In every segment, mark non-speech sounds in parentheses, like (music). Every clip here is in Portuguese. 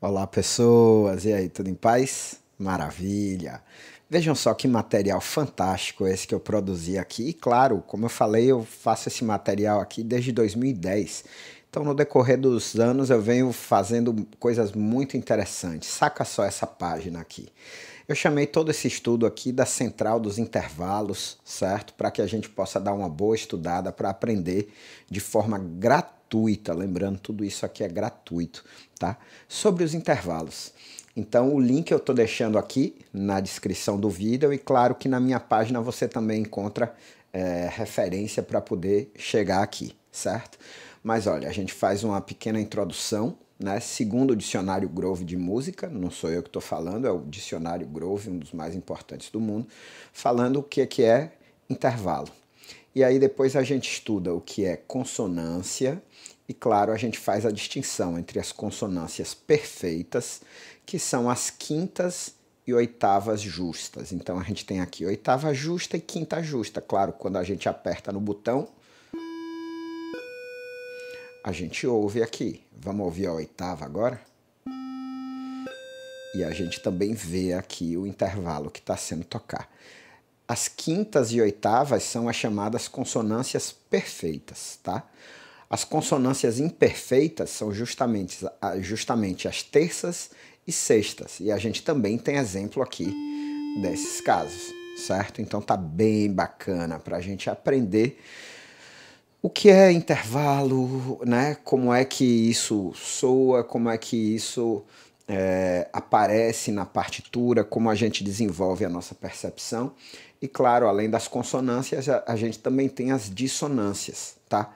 Olá, pessoas! E aí, tudo em paz? Maravilha! Vejam só que material fantástico esse que eu produzi aqui. E claro, como eu falei, eu faço esse material aqui desde 2010. Então, no decorrer dos anos, eu venho fazendo coisas muito interessantes. Saca só essa página aqui. Eu chamei todo esse estudo aqui da central dos intervalos, certo? Para que a gente possa dar uma boa estudada para aprender de forma gratuita gratuita. Lembrando, tudo isso aqui é gratuito, tá? Sobre os intervalos. Então, o link eu estou deixando aqui na descrição do vídeo e, claro, que na minha página você também encontra é, referência para poder chegar aqui, certo? Mas olha, a gente faz uma pequena introdução, né? Segundo o dicionário Grove de música, não sou eu que estou falando, é o dicionário Grove, um dos mais importantes do mundo, falando o que, que é intervalo. E aí depois a gente estuda o que é consonância e, claro, a gente faz a distinção entre as consonâncias perfeitas, que são as quintas e oitavas justas. Então a gente tem aqui oitava justa e quinta justa. Claro, quando a gente aperta no botão, a gente ouve aqui. Vamos ouvir a oitava agora? E a gente também vê aqui o intervalo que está sendo tocado. As quintas e oitavas são as chamadas consonâncias perfeitas, tá? As consonâncias imperfeitas são justamente, justamente as terças e sextas. E a gente também tem exemplo aqui desses casos, certo? Então tá bem bacana para a gente aprender o que é intervalo, né? Como é que isso soa, como é que isso é, aparece na partitura, como a gente desenvolve a nossa percepção e claro, além das consonâncias, a, a gente também tem as dissonâncias, tá?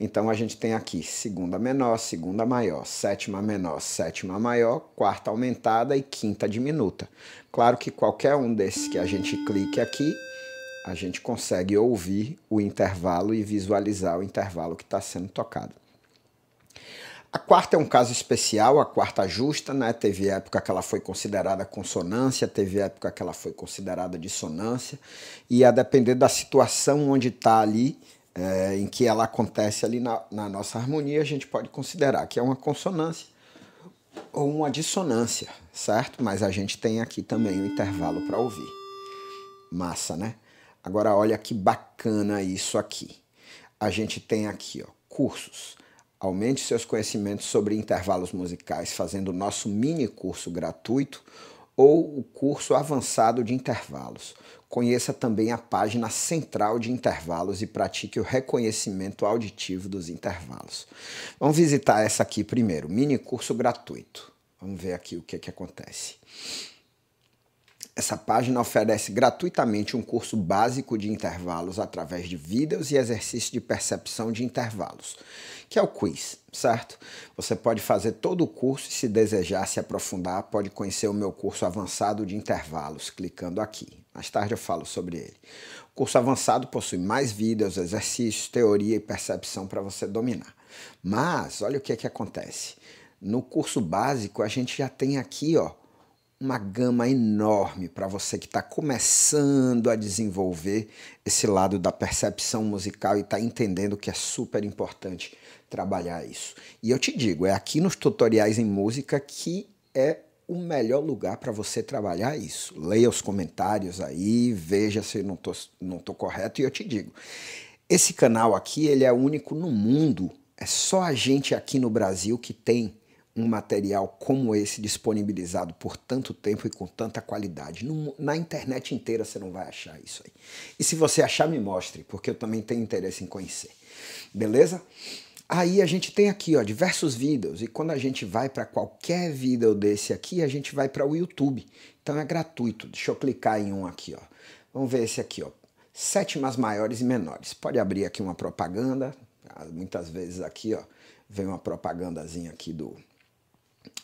Então a gente tem aqui segunda menor, segunda maior, sétima menor, sétima maior, quarta aumentada e quinta diminuta. Claro que qualquer um desses que a gente clique aqui, a gente consegue ouvir o intervalo e visualizar o intervalo que está sendo tocado. A quarta é um caso especial, a quarta justa, né? Teve época que ela foi considerada consonância, teve época que ela foi considerada dissonância, e a depender da situação onde está ali, é, em que ela acontece ali na, na nossa harmonia, a gente pode considerar que é uma consonância ou uma dissonância, certo? Mas a gente tem aqui também o um intervalo para ouvir. Massa, né? Agora olha que bacana isso aqui. A gente tem aqui, ó, cursos Aumente seus conhecimentos sobre intervalos musicais fazendo o nosso mini curso gratuito ou o curso avançado de intervalos. Conheça também a página central de intervalos e pratique o reconhecimento auditivo dos intervalos. Vamos visitar essa aqui primeiro, mini curso gratuito. Vamos ver aqui o que, é que acontece. Essa página oferece gratuitamente um curso básico de intervalos através de vídeos e exercícios de percepção de intervalos, que é o quiz, certo? Você pode fazer todo o curso e, se desejar se aprofundar, pode conhecer o meu curso avançado de intervalos clicando aqui. Mais tarde eu falo sobre ele. O curso avançado possui mais vídeos, exercícios, teoria e percepção para você dominar. Mas olha o que, é que acontece. No curso básico, a gente já tem aqui ó, uma gama enorme para você que está começando a desenvolver esse lado da percepção musical e está entendendo que é super importante trabalhar isso. E eu te digo, é aqui nos tutoriais em música que é o melhor lugar para você trabalhar isso. Leia os comentários aí, veja se não tô, não tô correto e eu te digo. Esse canal aqui, ele é único no mundo. É só a gente aqui no Brasil que tem um material como esse disponibilizado por tanto tempo e com tanta qualidade. Na internet inteira você não vai achar isso aí. E se você achar, me mostre, porque eu também tenho interesse em conhecer. Beleza? Aí a gente tem aqui ó, diversos vídeos, e quando a gente vai para qualquer vídeo desse aqui, a gente vai para o YouTube. Então é gratuito. Deixa eu clicar em um aqui. Ó. Vamos ver esse aqui. Ó. Sétimas maiores e menores. Pode abrir aqui uma propaganda. Ah, muitas vezes aqui ó, vem uma propagandazinha aqui do,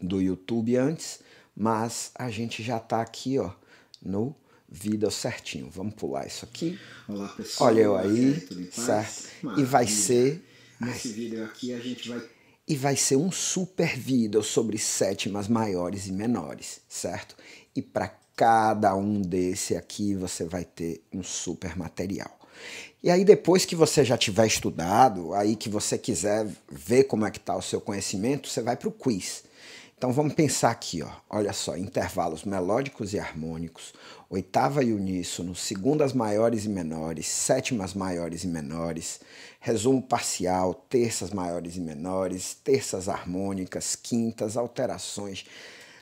do YouTube antes, mas a gente já está aqui, ó, no vida certinho. Vamos pular isso aqui. Olá, pessoal. Olha eu aí, certo? certo. E vai ser nesse ai, vídeo aqui a gente vai e vai ser um super vídeo sobre sétimas maiores e menores, certo? E para cada um desse aqui você vai ter um super material. E aí depois que você já tiver estudado, aí que você quiser ver como é que tá o seu conhecimento, você vai para o quiz. Então vamos pensar aqui, ó. olha só, intervalos melódicos e harmônicos, oitava e uníssono, segundas maiores e menores, sétimas maiores e menores, resumo parcial, terças maiores e menores, terças harmônicas, quintas, alterações.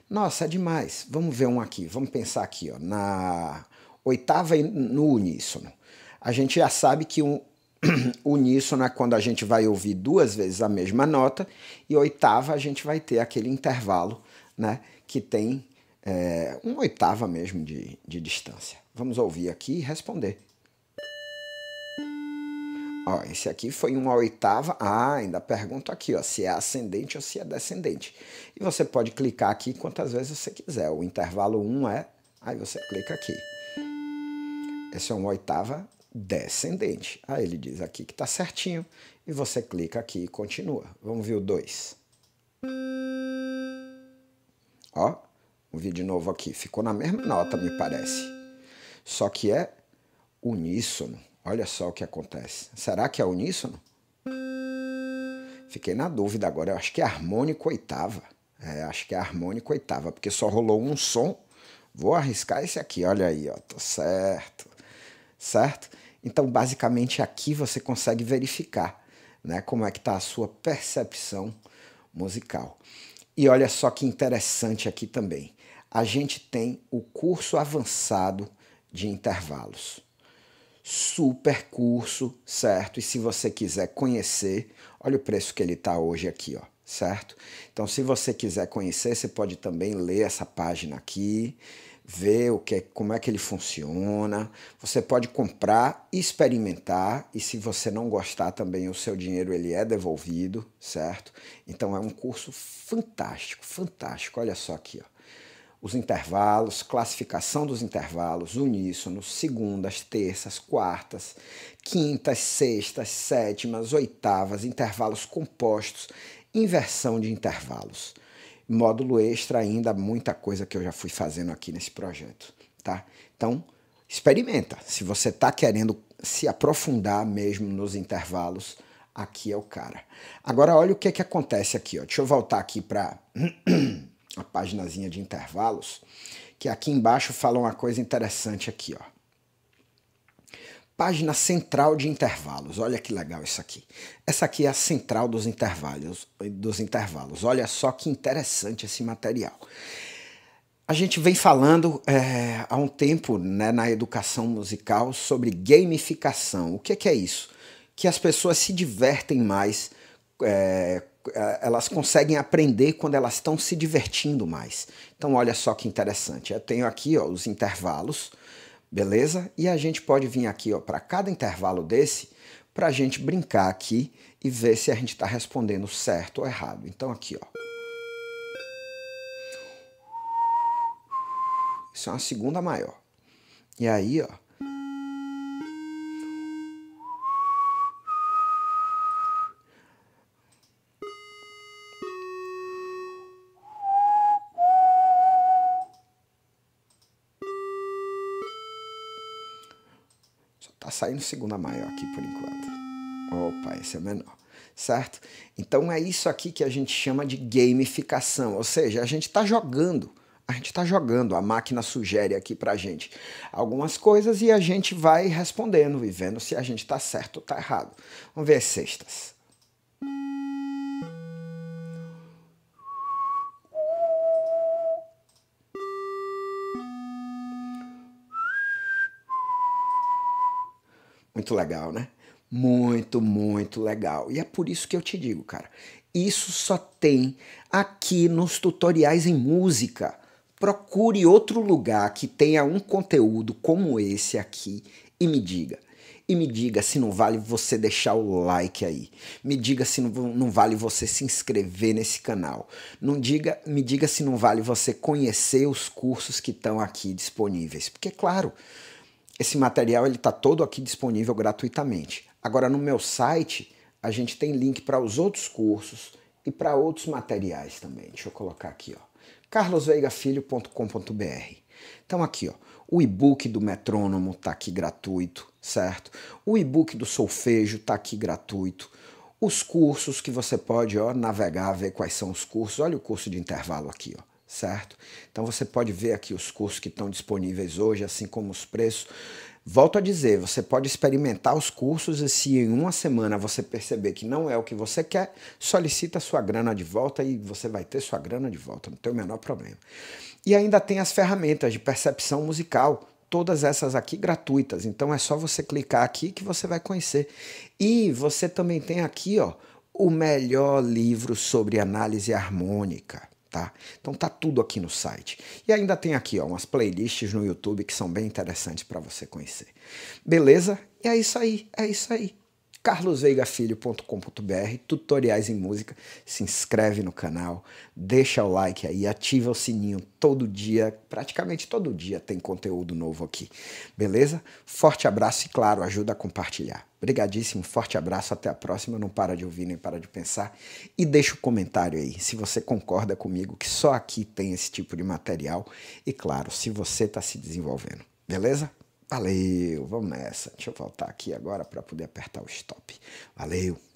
Nossa, é demais. Vamos ver um aqui, vamos pensar aqui, ó, na oitava e no uníssono. A gente já sabe que um, (clears throat) uníssona é quando a gente vai ouvir duas vezes a mesma nota, e oitava a gente vai ter aquele intervalo né, que tem é, uma oitava mesmo de, de distância. Vamos ouvir aqui e responder. Ó, esse aqui foi uma oitava. Ah, ainda pergunto aqui, ó, se é ascendente ou se é descendente. E você pode clicar aqui quantas vezes você quiser. O intervalo 1 um é, aí você clica aqui. Essa é uma oitava descendente. Aí ele diz aqui que está certinho e você clica aqui e continua. Vamos ver o 2. Ó, vamos ver de novo aqui. Ficou na mesma nota, me parece. Só que é uníssono. Olha só o que acontece. Será que é uníssono? Fiquei na dúvida agora. Eu acho que é harmônico oitava. É, acho que é harmônico oitava, porque só rolou um som. Vou arriscar esse aqui, olha aí, ó, tô tá certo certo? Então, basicamente, aqui você consegue verificar né, como é que está a sua percepção musical. E olha só que interessante aqui também. A gente tem o curso avançado de intervalos. Super curso, certo? E se você quiser conhecer, olha o preço que ele está hoje aqui, ó certo? Então, se você quiser conhecer, você pode também ler essa página aqui ver o que é, como é que ele funciona. Você pode comprar, experimentar e se você não gostar também o seu dinheiro ele é devolvido, certo? Então é um curso fantástico, fantástico. Olha só aqui, ó. Os intervalos, classificação dos intervalos, uníssonos, segundas, terças, quartas, quintas, sextas, sétimas, oitavas, intervalos compostos, inversão de intervalos módulo extra ainda, muita coisa que eu já fui fazendo aqui nesse projeto, tá? Então, experimenta. Se você está querendo se aprofundar mesmo nos intervalos, aqui é o cara. Agora, olha o que, que acontece aqui. Ó. Deixa eu voltar aqui para (clears throat) a paginazinha de intervalos, que aqui embaixo fala uma coisa interessante aqui. Ó página central de intervalos. Olha que legal isso aqui. Essa aqui é a central dos intervalos, dos intervalos. Olha só que interessante esse material. A gente vem falando é, há um tempo né, na educação musical sobre gamificação. O que é, que é isso? Que as pessoas se divertem mais, é, é elas conseguem aprender quando elas estão se divertindo mais. Então, olha só que interessante. Eu tenho aqui ó, os intervalos beleza? E a gente pode vir aqui para cada intervalo desse para a gente brincar aqui e ver se a gente está respondendo certo ou errado. Então aqui, ó. Isso é uma segunda maior. E aí, ó. no segunda maior aqui por enquanto. Opa, esse é menor certo? Então é isso aqui que a gente chama de gamificação, ou seja, a gente está jogando. A gente está jogando, a máquina sugere aqui para gente algumas coisas e a gente vai respondendo e vendo se a gente está certo ou está errado. Vamos ver sextas. Muito legal, né? Muito, muito legal. E é por isso que eu te digo, cara. Isso só tem aqui nos tutoriais em música. Procure outro lugar que tenha um conteúdo como esse aqui e me diga. E me diga se não vale você deixar o like aí. Me diga se não, não vale você se inscrever nesse canal. Não diga, me diga se não vale você conhecer os cursos que estão aqui disponíveis. Porque, claro, esse material ele está todo aqui disponível gratuitamente. Agora no meu site a gente tem link para os outros cursos e para outros materiais também. Deixa eu colocar aqui, ó. carlosveigafilho.com.br. Então aqui, ó, o e-book do metrônomo está aqui gratuito, certo? O e-book do solfejo está aqui gratuito. Os cursos que você pode, ó, navegar, ver quais são os cursos. Olha o curso de intervalo aqui, ó certo? Então você pode ver aqui os cursos que estão disponíveis hoje, assim como os preços. Volto a dizer, você pode experimentar os cursos e se em uma semana você perceber que não é o que você quer, solicita sua grana de volta e você vai ter sua grana de volta, não tem o menor problema. E ainda tem as ferramentas de percepção musical, todas essas aqui gratuitas. Então é só você clicar aqui que você vai conhecer. E você também tem aqui, ó, o melhor livro sobre análise harmônica tá? Então tá tudo aqui no site. E ainda tem aqui ó, umas playlists no YouTube que são bem interessantes para você conhecer. Beleza? E é isso aí, é isso aí carlosveigafilho.com.br, tutoriais em música. Se inscreve no canal, deixa o like aí, ativa o sininho todo dia, praticamente todo dia tem conteúdo novo aqui. Beleza? Forte abraço e claro, ajuda a compartilhar. Obrigadíssimo, forte abraço, até a próxima. Não para de ouvir nem para de pensar. E deixa o um comentário aí se você concorda comigo que só aqui tem esse tipo de material. E claro, se você está se desenvolvendo. Beleza? Valeu, vamos nessa. Deixa eu voltar aqui agora para poder apertar o stop. Valeu.